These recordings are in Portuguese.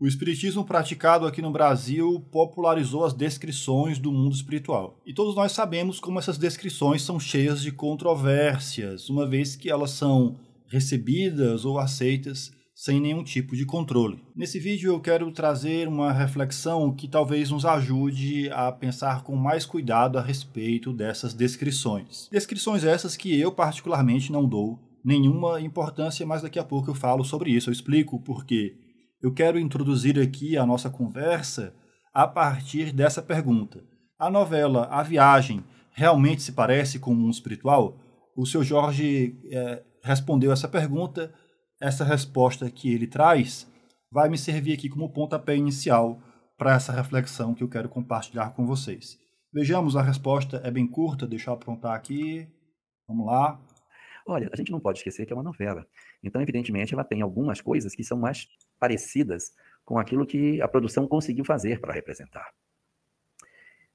O espiritismo praticado aqui no Brasil popularizou as descrições do mundo espiritual. E todos nós sabemos como essas descrições são cheias de controvérsias, uma vez que elas são recebidas ou aceitas sem nenhum tipo de controle. Nesse vídeo eu quero trazer uma reflexão que talvez nos ajude a pensar com mais cuidado a respeito dessas descrições. Descrições essas que eu particularmente não dou nenhuma importância, mas daqui a pouco eu falo sobre isso, eu explico o porquê eu quero introduzir aqui a nossa conversa a partir dessa pergunta. A novela A Viagem realmente se parece com o mundo espiritual? O seu Jorge é, respondeu essa pergunta. Essa resposta que ele traz vai me servir aqui como pontapé inicial para essa reflexão que eu quero compartilhar com vocês. Vejamos, a resposta é bem curta, deixa eu aprontar aqui. Vamos lá. Olha, a gente não pode esquecer que é uma novela. Então, evidentemente, ela tem algumas coisas que são mais parecidas com aquilo que a produção conseguiu fazer para representar.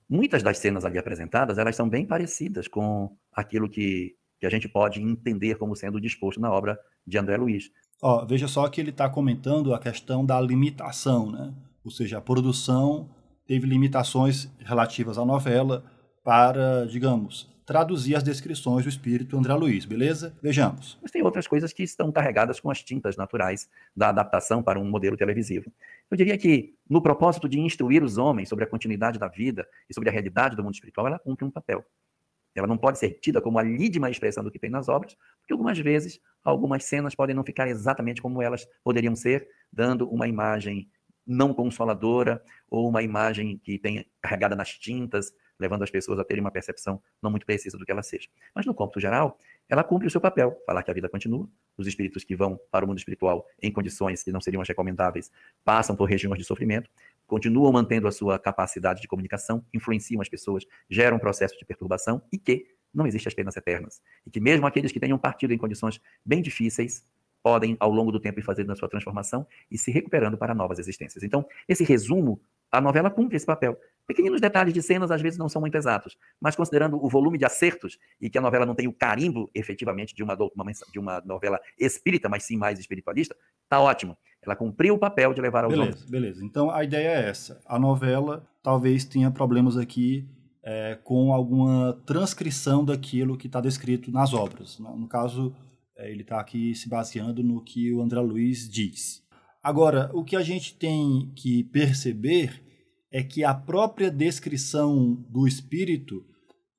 Muitas das cenas ali apresentadas, elas são bem parecidas com aquilo que, que a gente pode entender como sendo disposto na obra de André Luiz. Ó, veja só que ele está comentando a questão da limitação, né? Ou seja, a produção teve limitações relativas à novela para, digamos, traduzir as descrições do espírito André Luiz, beleza? Vejamos. Mas tem outras coisas que estão carregadas com as tintas naturais da adaptação para um modelo televisivo. Eu diria que, no propósito de instruir os homens sobre a continuidade da vida e sobre a realidade do mundo espiritual, ela cumpre um papel. Ela não pode ser tida como a lídima expressão do que tem nas obras, porque algumas vezes algumas cenas podem não ficar exatamente como elas poderiam ser, dando uma imagem não consoladora ou uma imagem que tem carregada nas tintas levando as pessoas a terem uma percepção não muito precisa do que ela seja. Mas no cômputo geral, ela cumpre o seu papel, falar que a vida continua, os espíritos que vão para o mundo espiritual em condições que não seriam as recomendáveis passam por regiões de sofrimento, continuam mantendo a sua capacidade de comunicação, influenciam as pessoas, geram um processo de perturbação e que não existem as penas eternas. E que mesmo aqueles que tenham partido em condições bem difíceis, podem, ao longo do tempo, ir fazendo a sua transformação e se recuperando para novas existências. Então, esse resumo a novela cumpre esse papel. Pequeninos detalhes de cenas às vezes não são muito exatos, mas considerando o volume de acertos e que a novela não tem o carimbo efetivamente de uma, de uma novela espírita, mas sim mais espiritualista, tá ótimo. Ela cumpriu o papel de levar ao beleza, homens. Beleza, então a ideia é essa. A novela talvez tenha problemas aqui é, com alguma transcrição daquilo que está descrito nas obras. No caso, é, ele está aqui se baseando no que o André Luiz diz. Agora, o que a gente tem que perceber é que a própria descrição do espírito,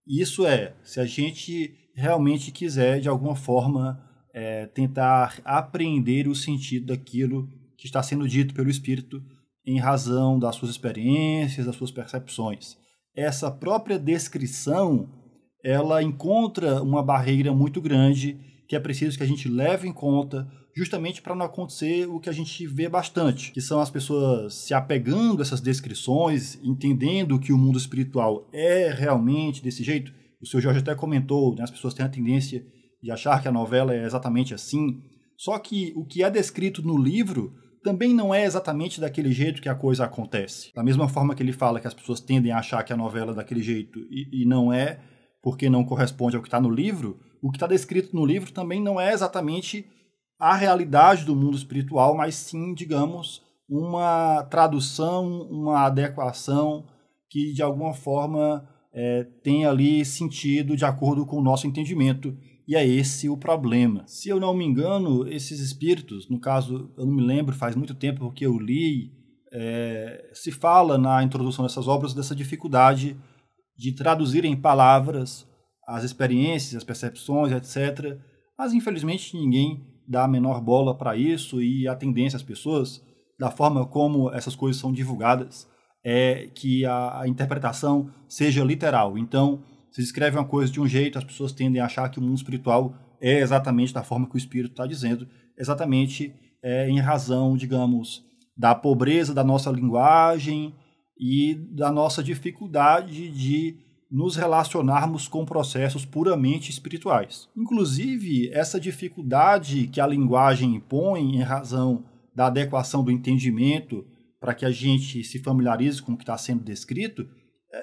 isso é, se a gente realmente quiser, de alguma forma, é, tentar apreender o sentido daquilo que está sendo dito pelo espírito em razão das suas experiências, das suas percepções. Essa própria descrição, ela encontra uma barreira muito grande que é preciso que a gente leve em conta justamente para não acontecer o que a gente vê bastante, que são as pessoas se apegando a essas descrições, entendendo que o mundo espiritual é realmente desse jeito. O seu Jorge até comentou, né, as pessoas têm a tendência de achar que a novela é exatamente assim. Só que o que é descrito no livro também não é exatamente daquele jeito que a coisa acontece. Da mesma forma que ele fala que as pessoas tendem a achar que a novela é daquele jeito e, e não é, porque não corresponde ao que está no livro, o que está descrito no livro também não é exatamente a realidade do mundo espiritual, mas sim, digamos, uma tradução, uma adequação que de alguma forma é, tem ali sentido de acordo com o nosso entendimento. E é esse o problema. Se eu não me engano, esses espíritos, no caso, eu não me lembro, faz muito tempo que eu li, é, se fala na introdução dessas obras dessa dificuldade de traduzir em palavras as experiências, as percepções, etc. Mas infelizmente ninguém dá a menor bola para isso e a tendência as pessoas, da forma como essas coisas são divulgadas, é que a, a interpretação seja literal. Então, se escreve uma coisa de um jeito, as pessoas tendem a achar que o mundo espiritual é exatamente da forma que o espírito está dizendo, exatamente é, em razão, digamos, da pobreza da nossa linguagem, e da nossa dificuldade de nos relacionarmos com processos puramente espirituais. Inclusive, essa dificuldade que a linguagem impõe em razão da adequação do entendimento para que a gente se familiarize com o que está sendo descrito,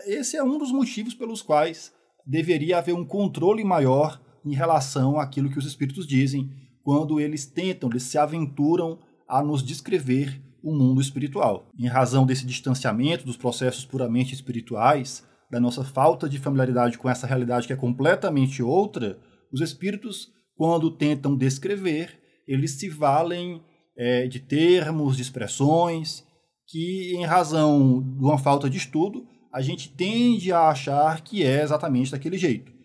esse é um dos motivos pelos quais deveria haver um controle maior em relação àquilo que os espíritos dizem quando eles tentam, eles se aventuram a nos descrever o mundo espiritual. Em razão desse distanciamento dos processos puramente espirituais, da nossa falta de familiaridade com essa realidade que é completamente outra, os espíritos, quando tentam descrever, eles se valem é, de termos, de expressões, que, em razão de uma falta de estudo, a gente tende a achar que é exatamente daquele jeito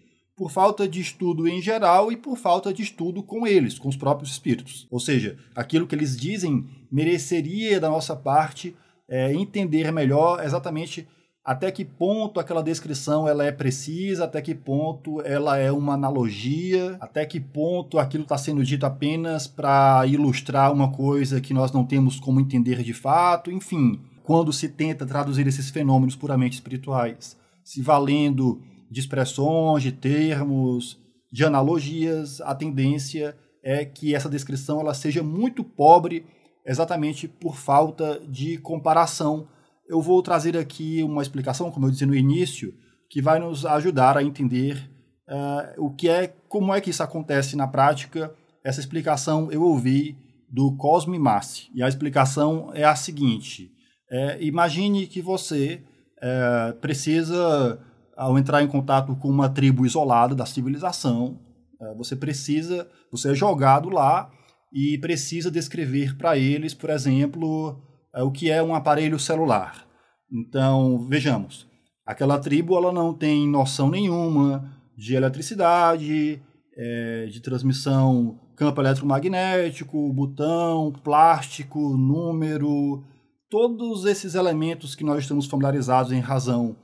por falta de estudo em geral e por falta de estudo com eles, com os próprios espíritos. Ou seja, aquilo que eles dizem mereceria da nossa parte é, entender melhor exatamente até que ponto aquela descrição ela é precisa, até que ponto ela é uma analogia, até que ponto aquilo está sendo dito apenas para ilustrar uma coisa que nós não temos como entender de fato, enfim, quando se tenta traduzir esses fenômenos puramente espirituais, se valendo de expressões, de termos, de analogias, a tendência é que essa descrição ela seja muito pobre, exatamente por falta de comparação. Eu vou trazer aqui uma explicação, como eu disse no início, que vai nos ajudar a entender uh, o que é, como é que isso acontece na prática. Essa explicação eu ouvi do Cosme Massi e a explicação é a seguinte: é, imagine que você é, precisa ao entrar em contato com uma tribo isolada da civilização, é, você precisa, você é jogado lá e precisa descrever para eles, por exemplo, é, o que é um aparelho celular. Então, vejamos, aquela tribo ela não tem noção nenhuma de eletricidade, é, de transmissão, campo eletromagnético, botão, plástico, número, todos esses elementos que nós estamos familiarizados em razão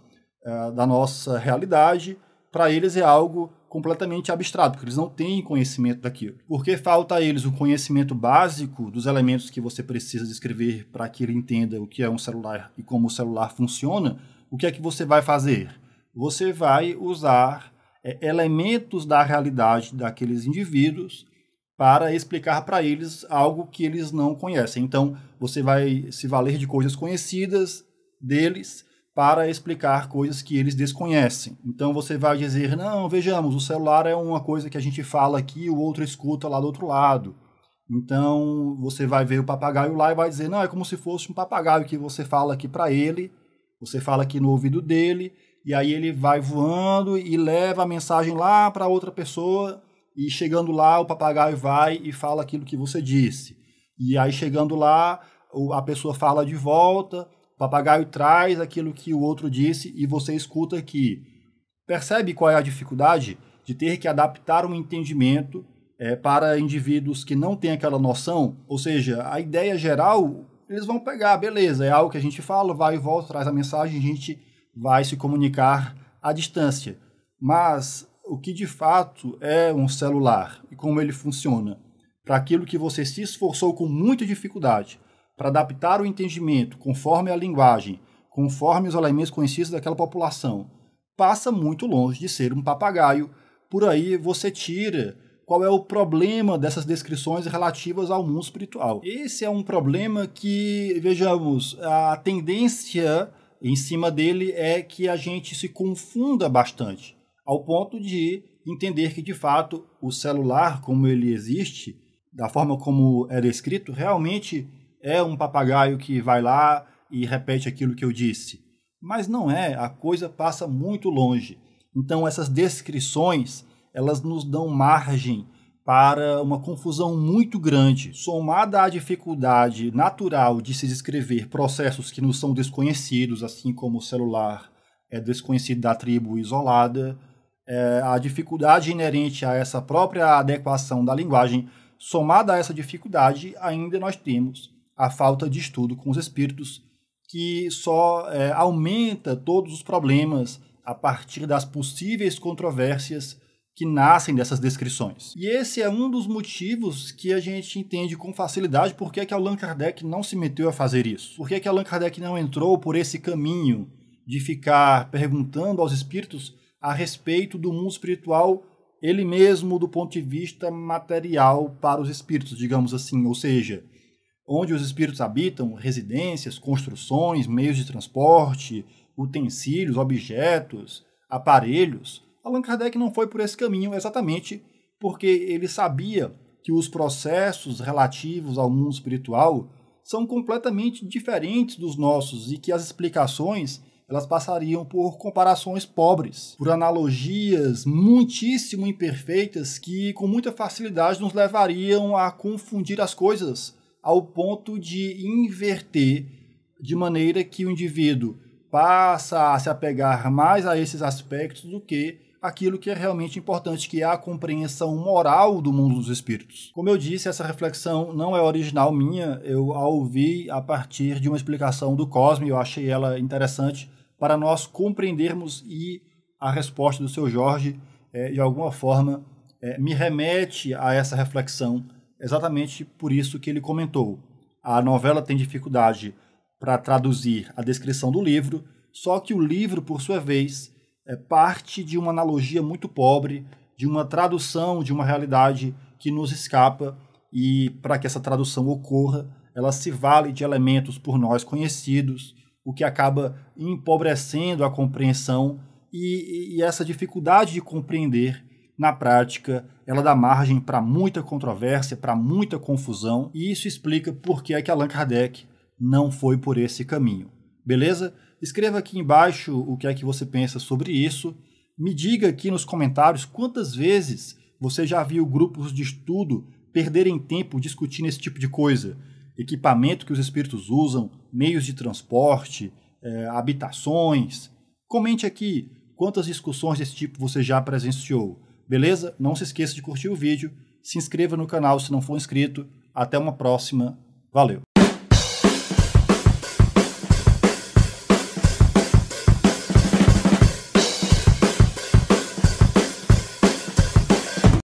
é, da nossa realidade, para eles é algo completamente abstrato, porque eles não têm conhecimento daquilo. Porque falta a eles o conhecimento básico dos elementos que você precisa descrever para que ele entenda o que é um celular e como o celular funciona, o que é que você vai fazer? Você vai usar é, elementos da realidade daqueles indivíduos para explicar para eles algo que eles não conhecem. Então, você vai se valer de coisas conhecidas deles para explicar coisas que eles desconhecem. Então você vai dizer: não, vejamos, o celular é uma coisa que a gente fala aqui, o outro escuta lá do outro lado. Então você vai ver o papagaio lá e vai dizer: não, é como se fosse um papagaio que você fala aqui para ele, você fala aqui no ouvido dele, e aí ele vai voando e leva a mensagem lá para outra pessoa, e chegando lá, o papagaio vai e fala aquilo que você disse. E aí chegando lá, a pessoa fala de volta papagaio traz aquilo que o outro disse e você escuta aqui. Percebe qual é a dificuldade de ter que adaptar um entendimento é, para indivíduos que não têm aquela noção? Ou seja, a ideia geral, eles vão pegar, beleza, é algo que a gente fala, vai e volta, traz a mensagem, a gente vai se comunicar à distância. Mas o que de fato é um celular e como ele funciona? Para aquilo que você se esforçou com muita dificuldade para adaptar o entendimento conforme a linguagem, conforme os elementos conhecidos daquela população, passa muito longe de ser um papagaio. Por aí você tira qual é o problema dessas descrições relativas ao mundo espiritual. Esse é um problema que, vejamos, a tendência em cima dele é que a gente se confunda bastante, ao ponto de entender que, de fato, o celular, como ele existe, da forma como era escrito, realmente é um papagaio que vai lá e repete aquilo que eu disse. Mas não é, a coisa passa muito longe. Então essas descrições, elas nos dão margem para uma confusão muito grande, somada à dificuldade natural de se descrever processos que nos são desconhecidos, assim como o celular é desconhecido da tribo isolada, é, a dificuldade inerente a essa própria adequação da linguagem, somada a essa dificuldade, ainda nós temos a falta de estudo com os espíritos, que só é, aumenta todos os problemas a partir das possíveis controvérsias que nascem dessas descrições. E esse é um dos motivos que a gente entende com facilidade por que, é que Allan Kardec não se meteu a fazer isso. Por que, é que Allan Kardec não entrou por esse caminho de ficar perguntando aos espíritos a respeito do mundo espiritual ele mesmo do ponto de vista material para os espíritos, digamos assim, ou seja, onde os espíritos habitam residências, construções, meios de transporte, utensílios, objetos, aparelhos. Allan Kardec não foi por esse caminho exatamente porque ele sabia que os processos relativos ao mundo espiritual são completamente diferentes dos nossos e que as explicações elas passariam por comparações pobres, por analogias muitíssimo imperfeitas que com muita facilidade nos levariam a confundir as coisas ao ponto de inverter de maneira que o indivíduo passa a se apegar mais a esses aspectos do que aquilo que é realmente importante, que é a compreensão moral do mundo dos espíritos. Como eu disse, essa reflexão não é original minha, eu a ouvi a partir de uma explicação do Cosme, eu achei ela interessante para nós compreendermos e a resposta do seu Jorge, é, de alguma forma, é, me remete a essa reflexão exatamente por isso que ele comentou. A novela tem dificuldade para traduzir a descrição do livro, só que o livro, por sua vez, é parte de uma analogia muito pobre, de uma tradução de uma realidade que nos escapa, e para que essa tradução ocorra, ela se vale de elementos por nós conhecidos, o que acaba empobrecendo a compreensão e, e essa dificuldade de compreender na prática, ela dá margem para muita controvérsia, para muita confusão, e isso explica por que é que Allan Kardec não foi por esse caminho. Beleza? Escreva aqui embaixo o que é que você pensa sobre isso. Me diga aqui nos comentários quantas vezes você já viu grupos de estudo perderem tempo discutindo esse tipo de coisa. Equipamento que os espíritos usam, meios de transporte, é, habitações. Comente aqui quantas discussões desse tipo você já presenciou. Beleza? Não se esqueça de curtir o vídeo, se inscreva no canal se não for inscrito. Até uma próxima. Valeu!